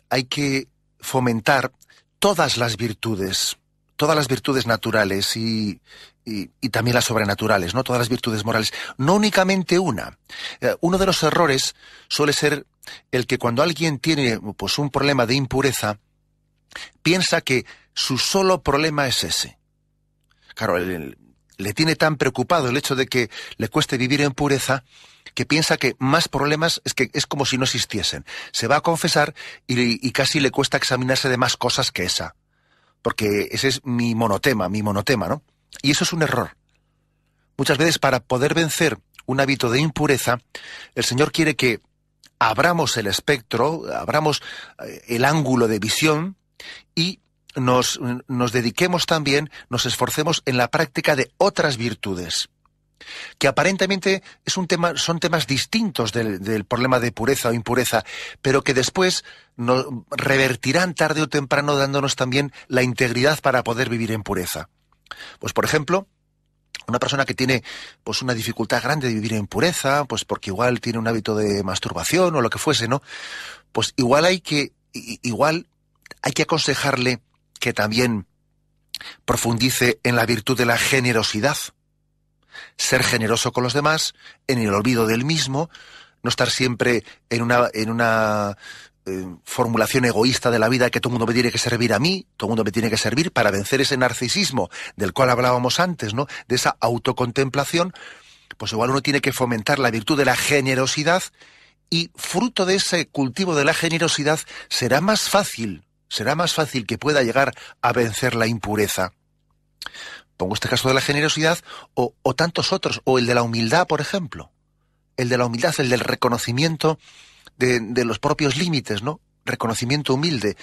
hay que fomentar todas las virtudes, todas las virtudes naturales y, también las sobrenaturales, ¿no? Todas las virtudes morales. No únicamente una. Eh, uno de los errores suele ser el que cuando alguien tiene pues, un problema de impureza, piensa que su solo problema es ese. Claro, el, le tiene tan preocupado el hecho de que le cueste vivir en pureza que piensa que más problemas es que es como si no existiesen. Se va a confesar y, y casi le cuesta examinarse de más cosas que esa. Porque ese es mi monotema, mi monotema, ¿no? Y eso es un error. Muchas veces para poder vencer un hábito de impureza, el Señor quiere que abramos el espectro, abramos eh, el ángulo de visión y nos, nos dediquemos también, nos esforcemos en la práctica de otras virtudes que aparentemente es un tema, son temas distintos del, problema de pureza o impureza, pero que después nos revertirán tarde o temprano dándonos también la integridad para poder vivir en pureza. Pues por ejemplo, una persona que tiene pues una dificultad grande de vivir en pureza, pues porque igual tiene un hábito de masturbación o lo que fuese, ¿no? Pues igual hay que igual hay que aconsejarle que también profundice en la virtud de la generosidad. Ser generoso con los demás, en el olvido del mismo, no estar siempre en una, en una eh, formulación egoísta de la vida que todo el mundo me tiene que servir a mí, todo el mundo me tiene que servir para vencer ese narcisismo del cual hablábamos antes, ¿no? De esa autocontemplación, pues igual uno tiene que fomentar la virtud de la generosidad y fruto de ese cultivo de la generosidad será más fácil será más fácil que pueda llegar a vencer la impureza. Pongo este caso de la generosidad o, tantos otros, o el de la humildad, por ejemplo. El de la humildad, el del reconocimiento de, los propios límites, ¿no? Reconocimiento humilde.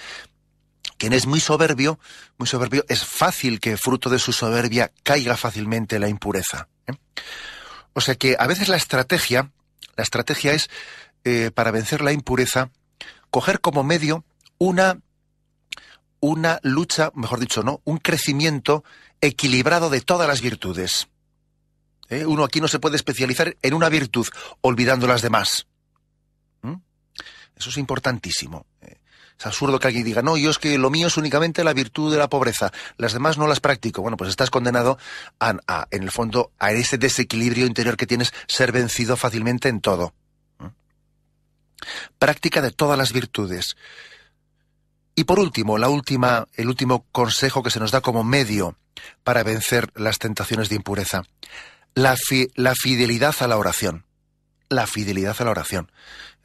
Quien es muy soberbio, muy soberbio, es fácil que fruto de su soberbia caiga fácilmente la impureza. ¿eh? O sea que a veces la estrategia, la estrategia es eh, para vencer la impureza, coger como medio una una lucha, mejor dicho, no, un crecimiento equilibrado de todas las virtudes. ¿Eh? Uno aquí no se puede especializar en una virtud, olvidando las demás. ¿Mm? Eso es importantísimo. ¿Eh? Es absurdo que alguien diga, no, yo es que lo mío es únicamente la virtud de la pobreza, las demás no las practico. Bueno, pues estás condenado a, en el fondo, a ese desequilibrio interior que tienes, ser vencido fácilmente en todo. ¿Mm? Práctica de todas las virtudes. Y por último, la última, el último consejo que se nos da como medio para vencer las tentaciones de impureza, la, fidelidad a la oración. La fidelidad a la oración.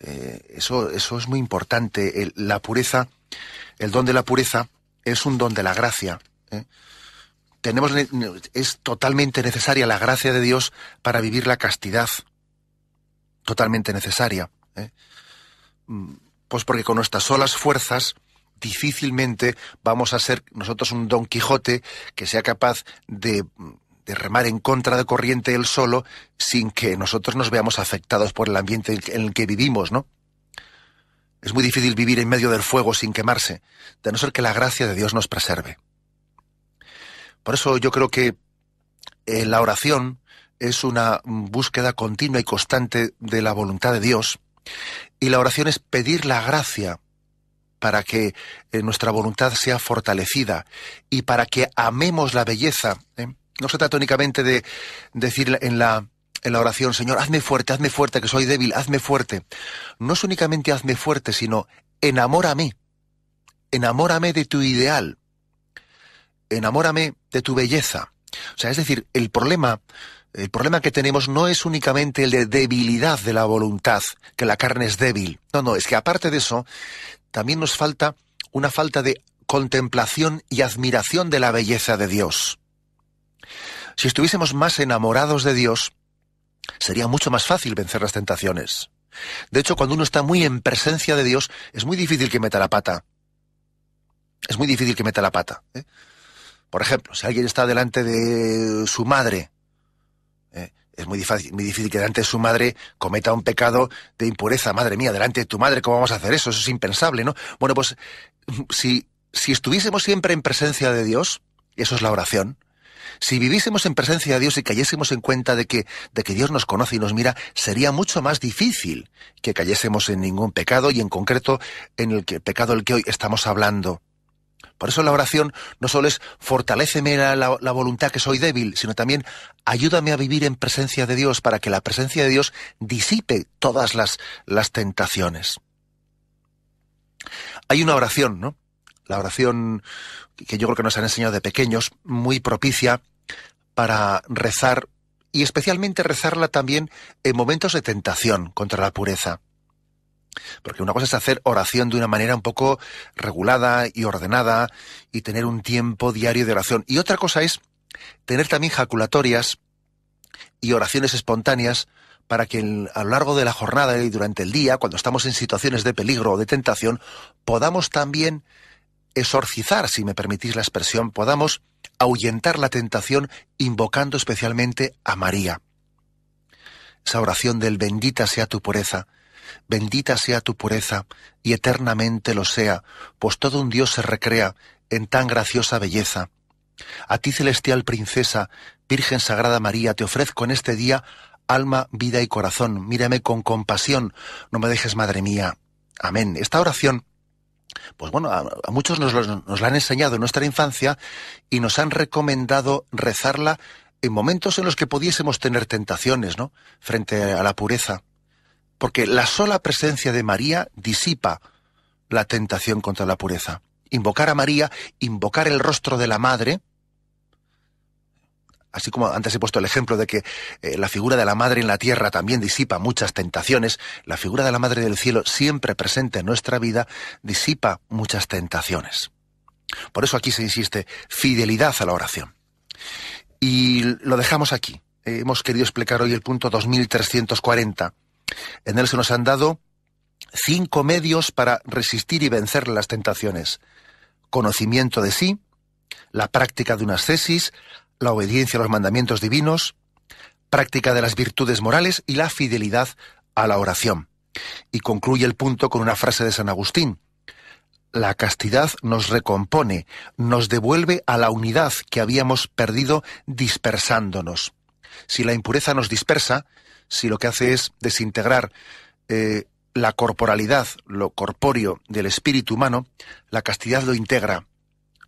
Eh, eso, eso es muy importante. la pureza, el don de la pureza es un don de la gracia. ¿eh? Tenemos, es totalmente necesaria la gracia de Dios para vivir la castidad. Totalmente necesaria. ¿eh? Mm, pues porque con nuestras solas fuerzas difícilmente vamos a ser nosotros un Don Quijote que sea capaz de de remar en contra de corriente él solo sin que nosotros nos veamos afectados por el ambiente en el que vivimos, ¿no? Es muy difícil vivir en medio del fuego sin quemarse, de no ser que la gracia de Dios nos preserve. Por eso yo creo que eh, la oración es una búsqueda continua y constante de la voluntad de Dios y la oración es pedir la gracia para que eh, nuestra voluntad sea fortalecida y para que amemos la belleza. ¿eh? No se trata únicamente de decir en la, en la oración, Señor, hazme fuerte, hazme fuerte, que soy débil, hazme fuerte. No es únicamente hazme fuerte, sino enamórame. Enamórame de tu ideal. Enamórame de tu belleza. O sea, es decir, el problema, el problema que tenemos no es únicamente el de debilidad de la voluntad, que la carne es débil. No, no, es que aparte de eso, también nos falta una falta de contemplación y admiración de la belleza de Dios. Si estuviésemos más enamorados de Dios, sería mucho más fácil vencer las tentaciones. De hecho, cuando uno está muy en presencia de Dios, es muy difícil que meta la pata. Es muy difícil que meta la pata. ¿eh? Por ejemplo, si alguien está delante de su madre es muy difícil, que delante de su madre cometa un pecado de impureza. Madre mía, delante de tu madre, ¿cómo vamos a hacer eso? Eso es impensable, ¿no? Bueno, pues si, si estuviésemos siempre en presencia de Dios, eso es la oración, si viviésemos en presencia de Dios y cayésemos en cuenta de que, de que Dios nos conoce y nos mira, sería mucho más difícil que cayésemos en ningún pecado y en concreto en el, el pecado del que hoy estamos hablando. Por eso la oración no solo es fortaléceme la, voluntad que soy débil, sino también ayúdame a vivir en presencia de Dios para que la presencia de Dios disipe todas las, las tentaciones. Hay una oración, ¿no? La oración que yo creo que nos han enseñado de pequeños, muy propicia para rezar y especialmente rezarla también en momentos de tentación contra la pureza. Porque una cosa es hacer oración de una manera un poco regulada y ordenada y tener un tiempo diario de oración. Y otra cosa es tener también jaculatorias y oraciones espontáneas para que a lo largo de la jornada y durante el día, cuando estamos en situaciones de peligro o de tentación, podamos también exorcizar, si me permitís la expresión, podamos ahuyentar la tentación invocando especialmente a María. Esa oración del bendita sea tu pureza bendita sea tu pureza, y eternamente lo sea, pues todo un Dios se recrea en tan graciosa belleza. A ti, celestial princesa, Virgen Sagrada María, te ofrezco en este día alma, vida y corazón. Mírame con compasión, no me dejes, madre mía. Amén. Esta oración, pues bueno, a, muchos nos, la han enseñado en nuestra infancia y nos han recomendado rezarla en momentos en los que pudiésemos tener tentaciones, ¿no? Frente a la pureza porque la sola presencia de María disipa la tentación contra la pureza. Invocar a María, invocar el rostro de la Madre, así como antes he puesto el ejemplo de que eh, la figura de la Madre en la tierra también disipa muchas tentaciones, la figura de la Madre del Cielo siempre presente en nuestra vida disipa muchas tentaciones. Por eso aquí se insiste, fidelidad a la oración. Y lo dejamos aquí. hemos querido explicar hoy el punto 2340 en él se nos han dado cinco medios para resistir y vencer las tentaciones. Conocimiento de sí, la práctica de unas tesis, la obediencia a los mandamientos divinos, práctica de las virtudes morales y la fidelidad a la oración. Y concluye el punto con una frase de San Agustín. La castidad nos recompone, nos devuelve a la unidad que habíamos perdido dispersándonos. Si la impureza nos dispersa, si lo que hace es desintegrar eh, la corporalidad, lo corpóreo del espíritu humano, la castidad lo integra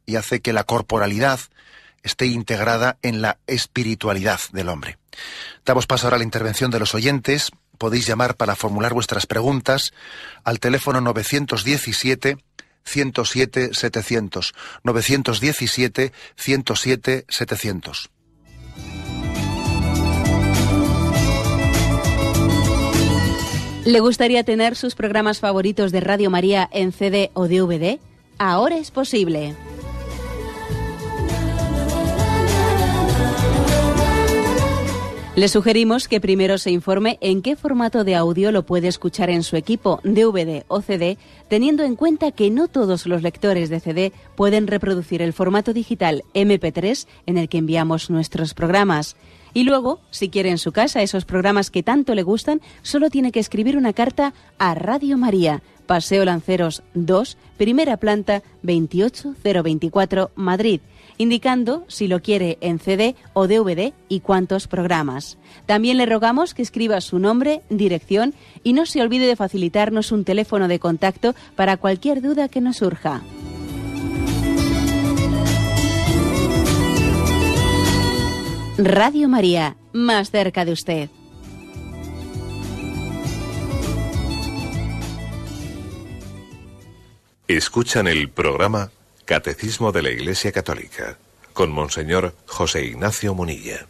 y hace que la corporalidad esté integrada en la espiritualidad del hombre. Damos paso ahora a la intervención de los oyentes. Podéis llamar para formular vuestras preguntas al teléfono 917 107 700 917 107 700. ¿Le gustaría tener sus programas favoritos de Radio María en CD o DVD? Ahora es posible. Le sugerimos que primero se informe en qué formato de audio lo puede escuchar en su equipo DVD o CD, teniendo en cuenta que no todos los lectores de CD pueden reproducir el formato digital MP3 en el que enviamos nuestros programas. Y luego, si quiere en su casa esos programas que tanto le gustan, solo tiene que escribir una carta a Radio María, Paseo Lanceros 2, primera planta 28024 Madrid indicando si lo quiere en CD o DVD y cuántos programas. También le rogamos que escriba su nombre, dirección y no se olvide de facilitarnos un teléfono de contacto para cualquier duda que nos surja. Radio María, más cerca de usted. Escuchan el programa Catecismo de la Iglesia Católica con Monseñor José Ignacio Munilla.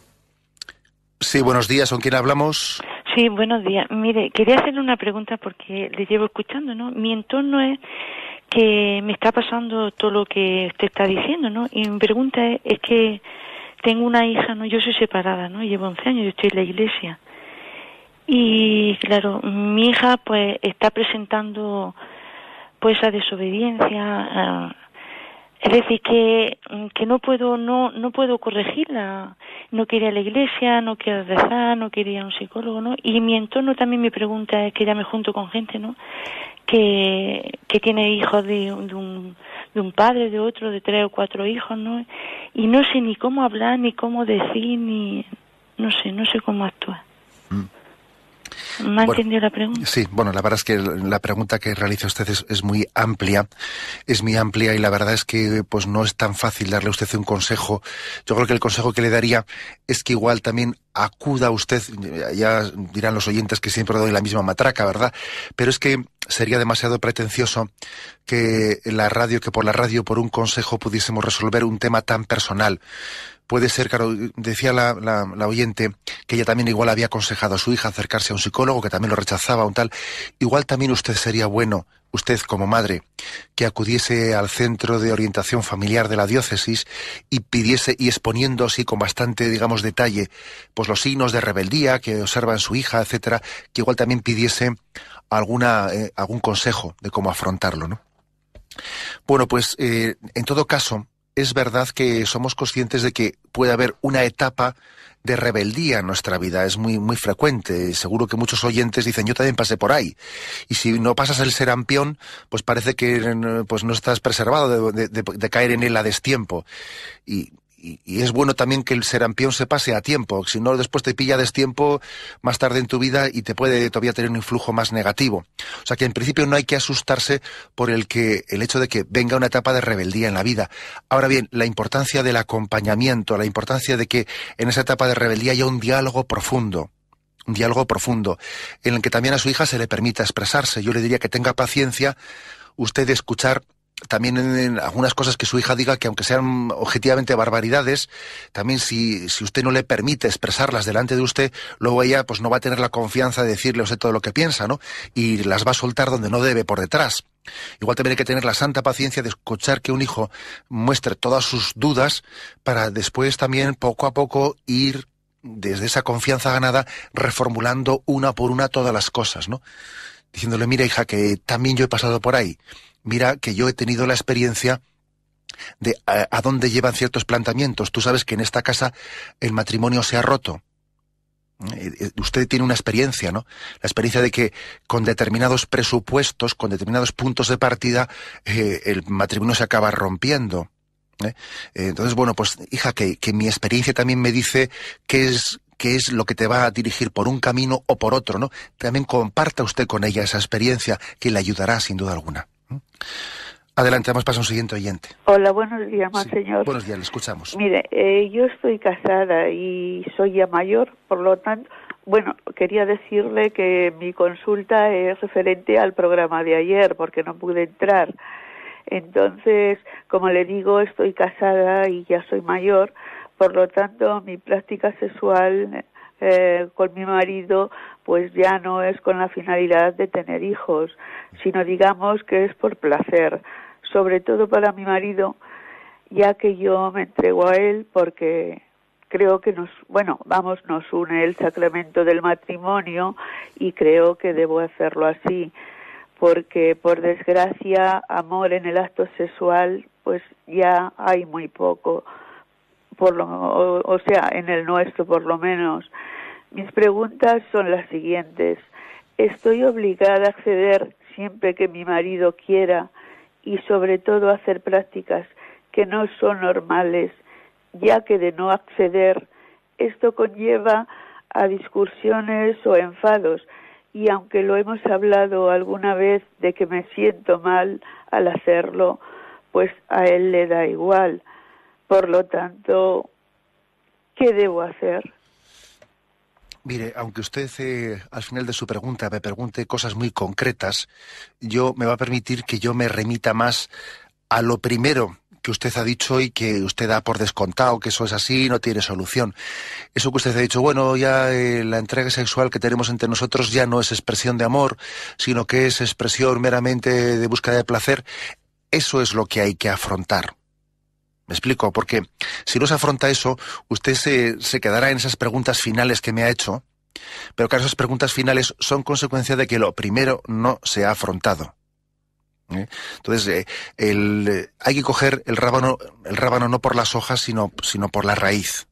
Sí, buenos días, ¿con quién hablamos? Sí, buenos días. Mire, quería hacerle una pregunta porque le llevo escuchando, ¿no? Mi entorno es que me está pasando todo lo que usted está diciendo, ¿no? Y mi pregunta es que tengo una hija, ¿no? Yo soy separada, ¿no? Llevo 11 años, yo estoy en la iglesia. Y claro, mi hija pues está presentando pues la desobediencia, ah, es decir que, que no puedo no no puedo corregirla no quería la iglesia no quería rezar no quería un psicólogo no y mi entorno también me pregunta es que ya me junto con gente no que, tiene hijos de, un de un padre, de otro, de tres o cuatro hijos, ¿no? Y no sé ni cómo hablar, ni cómo decir, ni... no sé, no sé cómo actuar bueno, la pregunta. Sí, bueno, la verdad es que la pregunta que realiza usted es, muy amplia, es muy amplia y la verdad es que pues no es tan fácil darle a usted un consejo. Yo creo que el consejo que le daría es que igual también acuda usted, ya dirán los oyentes que siempre doy la misma matraca, ¿verdad? Pero es que sería demasiado pretencioso que la radio, que por la radio, por un consejo pudiésemos resolver un tema tan personal. Puede ser, claro, decía la, la, la, oyente que ella también igual había aconsejado a su hija acercarse a un psicólogo, que también lo rechazaba, un tal. Igual también usted sería bueno, usted como madre, que acudiese al centro de orientación familiar de la diócesis y pidiese, y exponiendo así con bastante, digamos, detalle, pues los signos de rebeldía que observa en su hija, etcétera, que igual también pidiese alguna, eh, algún consejo de cómo afrontarlo, ¿no? Bueno, pues eh, en todo caso, es verdad que somos conscientes de que puede haber una etapa de rebeldía en nuestra vida. Es muy, muy frecuente. Seguro que muchos oyentes dicen, yo también pasé por ahí. Y si no pasas el serampión, pues parece que pues no estás preservado de, caer en él a destiempo. Y y, es bueno también que el serampión se pase a tiempo, si no después te pilla destiempo más tarde en tu vida y te puede todavía tener un influjo más negativo. O sea que en principio no hay que asustarse por el que el hecho de que venga una etapa de rebeldía en la vida. Ahora bien, la importancia del acompañamiento, la importancia de que en esa etapa de rebeldía haya un diálogo profundo un diálogo profundo, en el que también a su hija se le permita expresarse. Yo le diría que tenga paciencia usted de escuchar también en, algunas cosas que su hija diga que aunque sean objetivamente barbaridades, también si, si usted no le permite expresarlas delante de usted, luego ella pues no va a tener la confianza de decirle usted todo lo que piensa, ¿no? Y las va a soltar donde no debe, por detrás. Igual también hay que tener la santa paciencia de escuchar que un hijo muestre todas sus dudas para después también poco a poco ir desde esa confianza ganada reformulando una por una todas las cosas, ¿no? Diciéndole, mira hija, que también yo he pasado por ahí, mira que yo he tenido la experiencia de a, dónde llevan ciertos planteamientos. Tú sabes que en esta casa el matrimonio se ha roto. Eh, eh, usted tiene una experiencia, ¿no? La experiencia de que con determinados presupuestos, con determinados puntos de partida, eh, el matrimonio se acaba rompiendo. Entonces, bueno, pues hija, que, mi experiencia también me dice qué es, qué es lo que te va a dirigir por un camino o por otro, ¿no? También comparta usted con ella esa experiencia que le ayudará sin duda alguna. Adelante, vamos para un siguiente oyente. Hola, buenos días, señor. Buenos días, le escuchamos. Mire, eh, yo estoy casada y soy ya mayor, por lo tanto, bueno, quería decirle que mi consulta es referente al programa de ayer, porque no pude entrar. Entonces, como le digo, estoy casada y ya soy mayor, por lo tanto, mi práctica sexual eh, con mi marido pues ya no es con la finalidad de tener hijos, sino digamos que es por placer, sobre todo para mi marido, ya que yo me entrego a él porque creo que nos, bueno, vamos, nos une el sacramento del matrimonio y creo que debo hacerlo así, porque por desgracia amor en el acto sexual pues ya hay muy poco, por lo, o sea, en el nuestro por lo menos mis preguntas son las siguientes. ¿Estoy obligada a acceder siempre que mi marido quiera y sobre todo hacer prácticas que no son normales, ya que de no acceder esto conlleva a discusiones o enfados? Y aunque lo hemos hablado alguna vez de que me siento mal al hacerlo, pues a él le da igual. Por lo tanto, ¿qué debo hacer? Mire, aunque usted eh, al final de su pregunta me pregunte cosas muy concretas, yo me va a permitir que yo me remita más a lo primero que usted ha dicho y que usted da por descontado, que eso es así, no tiene solución. Eso que usted ha dicho, bueno, ya eh, la entrega sexual que tenemos entre nosotros ya no es expresión de amor, sino que es expresión meramente de búsqueda de placer, eso es lo que hay que afrontar. Me explico, porque si no se afronta eso, usted se, quedará en esas preguntas finales que me ha hecho, pero claro, esas preguntas finales son consecuencia de que lo primero no se ha afrontado. ¿eh? Entonces, eh, eh, hay que coger el rábano, el rábano no por las hojas, sino, sino por la raíz.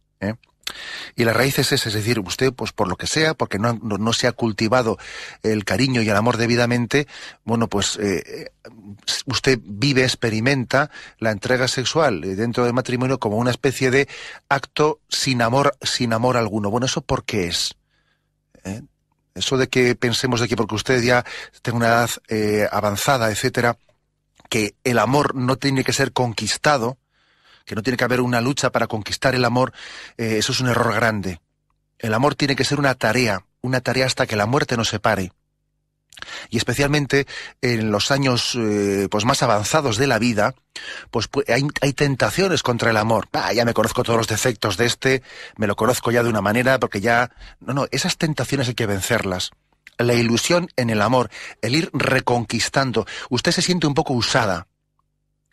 Y la raíz es esa, es decir, usted, pues por lo que sea, porque no, se ha cultivado el cariño y el amor debidamente, bueno, pues eh, eh, usted vive, experimenta la entrega sexual dentro del matrimonio como una especie de acto sin amor, sin amor alguno. Bueno, ¿eso por qué es? ¿Eh? Eso de que pensemos de que porque usted ya tiene una edad avanzada, etcétera, que el amor no tiene que ser conquistado, que no tiene que haber una lucha para conquistar el amor, eh, eso es un error grande. El amor tiene que ser una tarea, una tarea hasta que la muerte nos separe. Y especialmente en los años eh, pues más avanzados de la vida, pues, hay, tentaciones contra el amor. ya me conozco todos los defectos de este, me lo conozco ya de una manera, porque ya. No, no, esas tentaciones hay que vencerlas. La ilusión en el amor, el ir reconquistando. Usted se siente un poco usada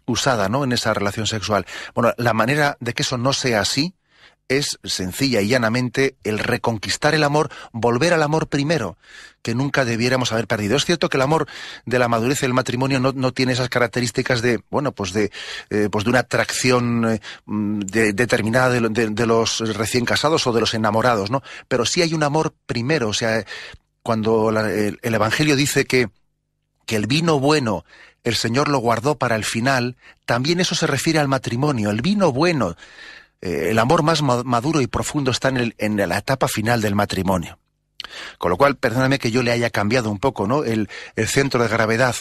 usada ¿no? en esa relación sexual. Bueno, la manera de que eso no sea así es sencilla y llanamente el reconquistar el amor, volver al amor primero, que nunca debiéramos haber perdido. Es cierto que el amor de la madurez el matrimonio no, tiene esas características de, bueno, pues de, eh, pues de una atracción eh, mm, determinada de, los recién casados o de los enamorados, ¿no? Pero sí hay un amor primero, o sea, cuando el, el, Evangelio dice que, que el vino bueno el Señor lo guardó para el final, también eso se refiere al matrimonio, el vino bueno, eh, el amor más maduro y profundo está en, la etapa final del matrimonio. Con lo cual, perdóname que yo le haya cambiado un poco, ¿no? El, el centro de gravedad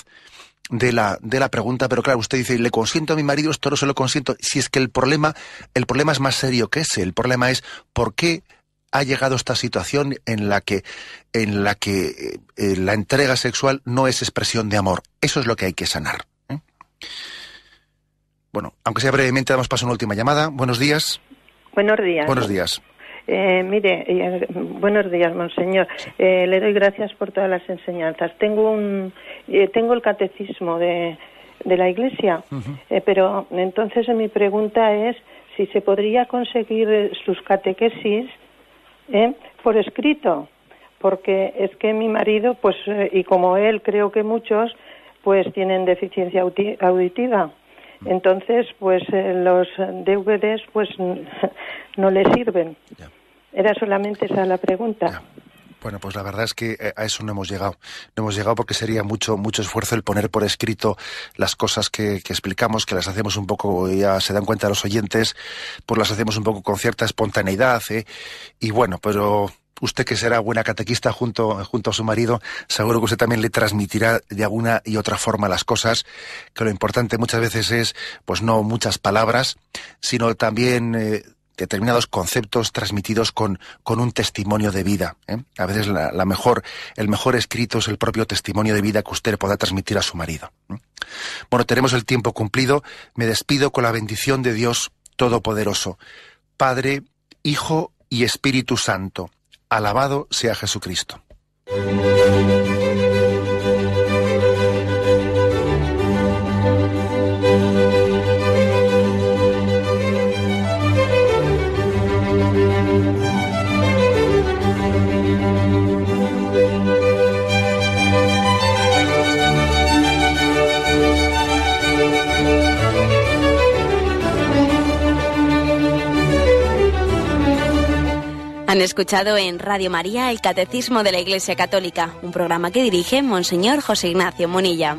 de la, de la pregunta, pero claro, usted dice, ¿le consiento a mi marido? Esto no se lo consiento. Si es que el problema, el problema es más serio que ese. El problema es, ¿por qué ha llegado esta situación en la que, en la, que eh, eh, la entrega sexual no es expresión de amor. Eso es lo que hay que sanar. ¿eh? Bueno, aunque sea brevemente, damos paso a una última llamada. Buenos días. Buenos días. Buenos días. mire, buenos días, monseñor. le doy gracias por todas las enseñanzas. Tengo un, tengo el catecismo de, de la Iglesia, pero entonces mi pregunta es si se podría conseguir sus catequesis ¿eh? por escrito, porque es que mi marido, pues, eh, y como él, creo que muchos, pues tienen deficiencia auditiva. Mm. Entonces, pues eh, los DVDs pues no le sirven. Era solamente esa la pregunta. Bueno, pues la verdad es que eh, a eso no hemos llegado. No hemos llegado porque sería mucho, mucho esfuerzo el poner por escrito las cosas que, explicamos, que las hacemos un poco, ya se dan cuenta los oyentes, pues las hacemos un poco con cierta espontaneidad. ¿eh? Y bueno, pero usted que será buena catequista junto, junto a su marido, seguro que usted también le transmitirá de alguna y otra forma las cosas, que lo importante muchas veces es, pues no muchas palabras, sino también... Eh, determinados conceptos transmitidos con, con un testimonio de vida. ¿eh? A veces la, mejor, el mejor escrito es el propio testimonio de vida que usted pueda transmitir a su marido. ¿eh? Bueno, tenemos el tiempo cumplido. Me despido con la bendición de Dios Todopoderoso, Padre, Hijo y Espíritu Santo. Alabado sea Jesucristo. escuchado en Radio María el Catecismo de la Iglesia Católica, un programa que dirige Monseñor José Ignacio Monilla.